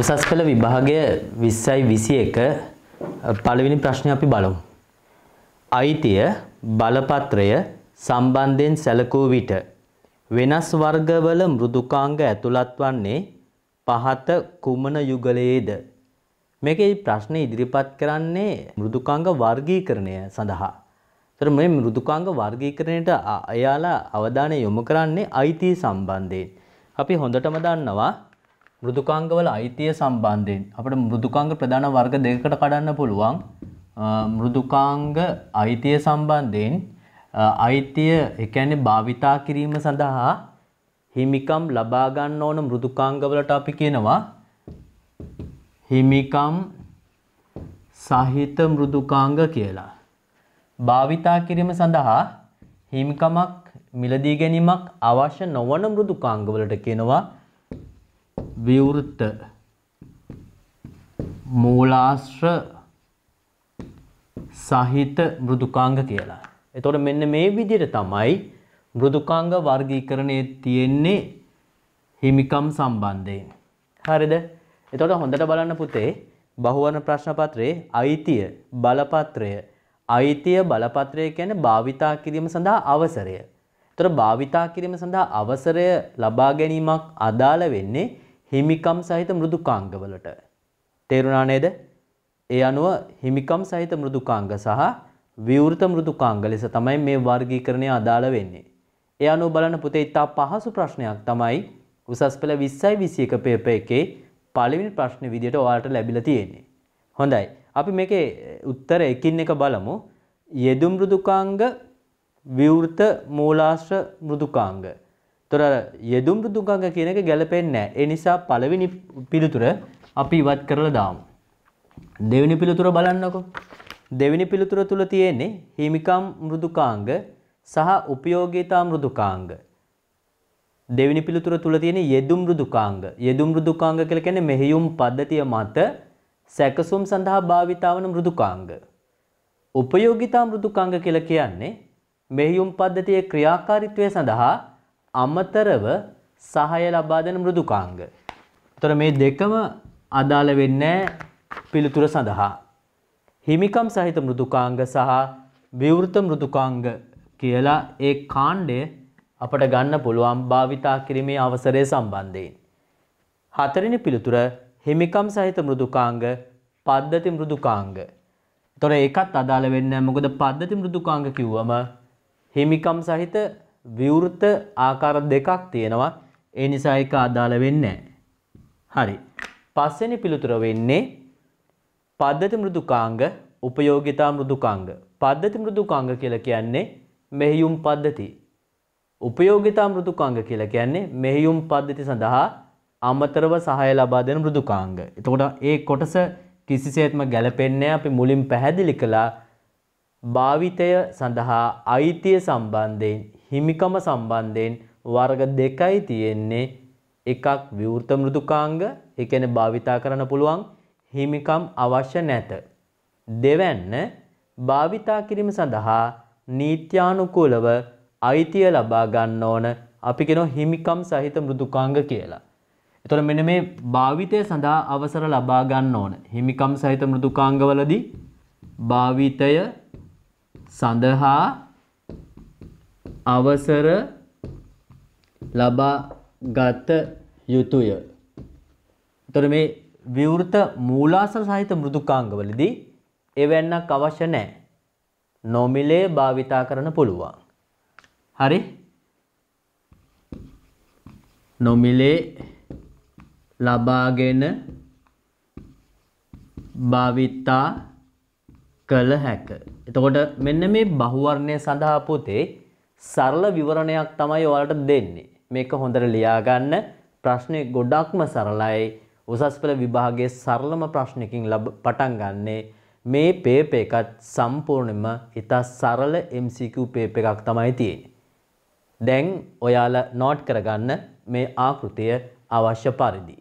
උසස් පෙළ විභාගය 20යි 21 පළවෙනි ප්‍රශ්නේ අපි බලමු. අයිතිය බලපත්‍රය සම්බන්ධයෙන් සැලකූ විට වෙනස් වර්ගවල මෘදුකාංග ඇතුළත් වන්නේ පහත කුමන යුගලයේද? මේකේ ප්‍රශ්නේ ඉදිරිපත් කරන්නේ මෘදුකාංග වර්ගීකරණය සඳහා. ඒතර මේ මෘදුකාංග වර්ගීකරණයට එයාලා අවධානය යොමු කරන්නේ අයිති සම්බන්ධයෙන්. අපි හොඳටම දන්නවා මෘදුකාංගවල අයිතිය සම්බන්ධයෙන් අපට මෘදුකාංග ප්‍රධාන වර්ග දෙකකට කඩන්න පුළුවන් මෘදුකාංග අයිතිය සම්බන්ධයෙන් අයිතිය එකන්නේ භාවිතා කිරීම සඳහා හිමිකම් ලබාගන්න ඕන මෘදුකාංගවලට අපි කියනවා හිමිකම් සහිත මෘදුකාංග කියලා. භාවිතා කිරීම සඳහා හිමිකමක් මිලදී ගැනීමක් අවශ්‍ය නොවන මෘදුකාංගවලට කියනවා විවෘත මූලාශ්‍ර සහිත මෘදුකාංග කියලා. එතකොට මෙන්න මේ විදිහට තමයි මෘදුකාංග වර්ගීකරණයේ තියෙන්නේ හිමිකම් සම්බන්ධයෙන්. හරිද? එතකොට හොඳට බලන්න පුතේ බහුවර්ණ ප්‍රශ්න පත්‍රයේ අයිතිය බලපත්‍රය අයිතිය බලපත්‍රය කියන්නේ භාවිතා කිරීම සඳහා අවසරය. එතකොට භාවිතා කිරීම සඳහා අවසරය ලබා ගැනීමක් අදාළ වෙන්නේ හිමිකම් සහිත මෘදුකාංගවලට. තේරුණා නේද? ඒ අනුව හිමිකම් සහිත මෘදුකාංග සහ විවෘත මෘදුකාංග ලෙස තමයි මේ වර්ගීකරණය අදාළ වෙන්නේ. ඒ අනුව බලන පුතේ ඉතා පහසු ප්‍රශ්නයක් තමයි උසස් පෙළ 20යි 21 පේපර් එකේ පළවෙනි ප්‍රශ්නේ විදියට ඔයාලට ලැබිලා තියෙන්නේ. හොඳයි. අපි මේකේ උත්තර එකින් එක බලමු. යෙදු මෘදුකාංග විවෘත මූලාශ්‍ර මෘදුකාංග තොර යෙදුම්රු දුකංග කියන එක ගැලපෙන්නේ නැහැ. ඒ නිසා පළවෙනි පිළිතුර අපි ඉවත් කරලා දාමු. දෙවෙනි පිළිතුර බලන්නකෝ. දෙවෙනි පිළිතුර තුල තියෙන්නේ හිමිකම් මෘදුකාංග සහ උපයෝගීතා මෘදුකාංග. දෙවෙනි පිළිතුර තුල තියෙන යෙදුම් මෘදුකාංග. යෙදුම් මෘදුකාංග කියලා කියන්නේ මෙහෙයුම් පද්ධතිය මත සැකසුම් සඳහා භාවිතාවන මෘදුකාංග. උපයෝගීතා මෘදුකාංග කියලා කියන්නේ මෙහෙයුම් පද්ධතියේ ක්‍රියාකාරීත්වය සඳහා අමතරව සහය ලබා දෙන මෘදුකාංග. එතකොට මේ දෙකම අදාළ වෙන්නේ පිළිතුර සඳහා. හිමිකම් සහිත මෘදුකාංග සහ විවෘත මෘදුකාංග කියලා ඒ කාණ්ඩය අපට ගන්න පුළුවන් භාවිතා කිරීමේ අවසරය සම්බන්ධයෙන්. හතරෙනි පිළිතුර හිමිකම් සහිත මෘදුකාංග පද්ධති මෘදුකාංග. එතකොට ඒකත් අදාළ වෙන්නේ මොකද පද්ධති මෘදුකාංග කිව්වම හිමිකම් සහිත විවෘත ආකාර දෙකක් තියෙනවා ඒ නිසා එක අදාළ වෙන්නේ හරි. පස්වෙනි පිළිතුර වෙන්නේ පද්ධති මෘදුකාංග උපයෝගිතා මෘදුකාංග. පද්ධති මෘදුකාංග කියලා කියන්නේ මෙහෙයුම් පද්ධති. උපයෝගිතා මෘදුකාංග කියලා කියන්නේ මෙහෙයුම් පද්ධති සඳහා අමතරව සහාය ලබා දෙන මෘදුකාංග. එතකොට ඒ කොටස කිසිසේත්ම ගැලපෙන්නේ අපි මුලින් පැහැදිලි කළා භාවිතය සඳහා අයිතිය සම්බන්ධයෙන් හිමිකම සම්බන්ධයෙන් වර්ග දෙකයි තියෙන්නේ එකක් විවෘත මෘදුකාංග ඒ කියන්නේ භාවිතා කරන්න පුළුවන් හිමිකම් අවශ්‍ය නැත දෙවැන්න භාවිතා කිරීම සඳහා නීත්‍යානුකූලව අයිතිය ලබා ගන්න ඕන අපි කියන හිමිකම් සහිත මෘදුකාංග කියලා. එතකොට මෙන්න මේ භාවිතය සඳහා අවසර ලබා ගන්න ඕන. හිමිකම් සහිත මෘදුකාංගවලදී භාවිතය සඳහා අවසර ලබා ගත යුතුය. එතකොට මේ විවෘත මූලාශ්‍ර සහිත මෘදුකාංගවලදී එවැන්නක් අවශ්‍ය නැහැ. නොමිලේ භාවිතා කරන්න පුළුවන්. හරි? නොමිලේ ලබාගෙන භාවිතා කළ හැක. එතකොට මෙන්න මේ බහුවර්ණය සඳහා පොතේ සරල විවරණයක් තමයි ඔයාලට දෙන්නේ. මේක හොඳට ලියාගන්න ප්‍රශ්නේ ගොඩක්ම සරලයි. උසස් පෙළ විභාගයේ සරලම ප්‍රශ්නකින් පටන් ගන්නෙ මේ පේපර් එකත් සම්පූර්ණයෙන්ම ඉතා සරල MCQ පේපර් එකක් තමයි තියෙන්නේ. දැන් ඔයාලා නෝට් කරගන්න මේ ආකෘතිය අවශ්‍ය පරිදි.